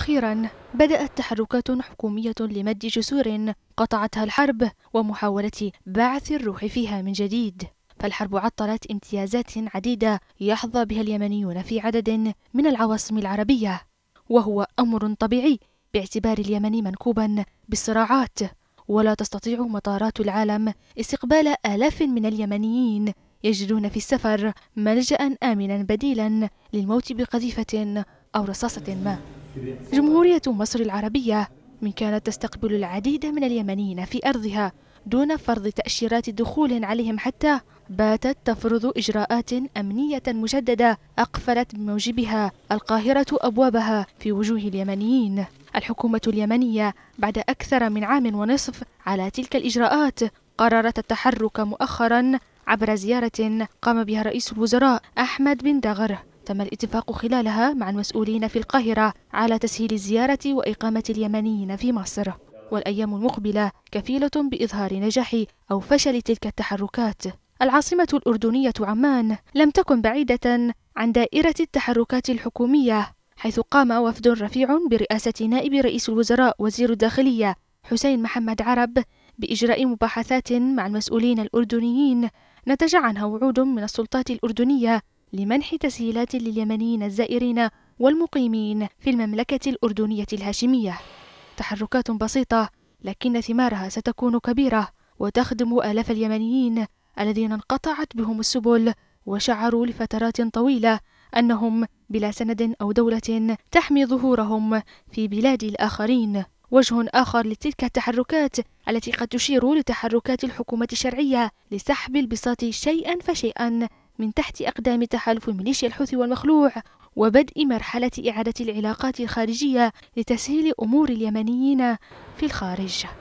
أخيرا بدأت تحركات حكومية لمد جسور قطعتها الحرب ومحاولة بعث الروح فيها من جديد فالحرب عطلت امتيازات عديدة يحظى بها اليمنيون في عدد من العواصم العربية وهو أمر طبيعي باعتبار اليمن منكوبا بالصراعات ولا تستطيع مطارات العالم استقبال آلاف من اليمنيين يجدون في السفر ملجأ آمنا بديلا للموت بقذيفة أو رصاصة ما جمهورية مصر العربية من كانت تستقبل العديد من اليمنيين في أرضها دون فرض تأشيرات دخول عليهم حتى باتت تفرض إجراءات أمنية مجددة أقفلت بموجبها القاهرة أبوابها في وجوه اليمنيين الحكومة اليمنية بعد أكثر من عام ونصف على تلك الإجراءات قررت التحرك مؤخرا عبر زيارة قام بها رئيس الوزراء أحمد بن دغر تم الاتفاق خلالها مع المسؤولين في القاهرة على تسهيل الزيارة وإقامة اليمنيين في مصر والأيام المقبلة كفيلة بإظهار نجاح أو فشل تلك التحركات العاصمة الأردنية عمان لم تكن بعيدة عن دائرة التحركات الحكومية حيث قام وفد رفيع برئاسة نائب رئيس الوزراء وزير الداخلية حسين محمد عرب بإجراء مباحثات مع المسؤولين الأردنيين نتج عنها وعود من السلطات الأردنية لمنح تسهيلات لليمنيين الزائرين والمقيمين في المملكة الأردنية الهاشمية تحركات بسيطة لكن ثمارها ستكون كبيرة وتخدم آلاف اليمنيين الذين انقطعت بهم السبل وشعروا لفترات طويلة أنهم بلا سند أو دولة تحمي ظهورهم في بلاد الآخرين وجه آخر لتلك التحركات التي قد تشير لتحركات الحكومة الشرعية لسحب البساط شيئا فشيئا من تحت أقدام تحالف ميليشيا الحوثي والمخلوع وبدء مرحلة إعادة العلاقات الخارجية لتسهيل أمور اليمنيين في الخارج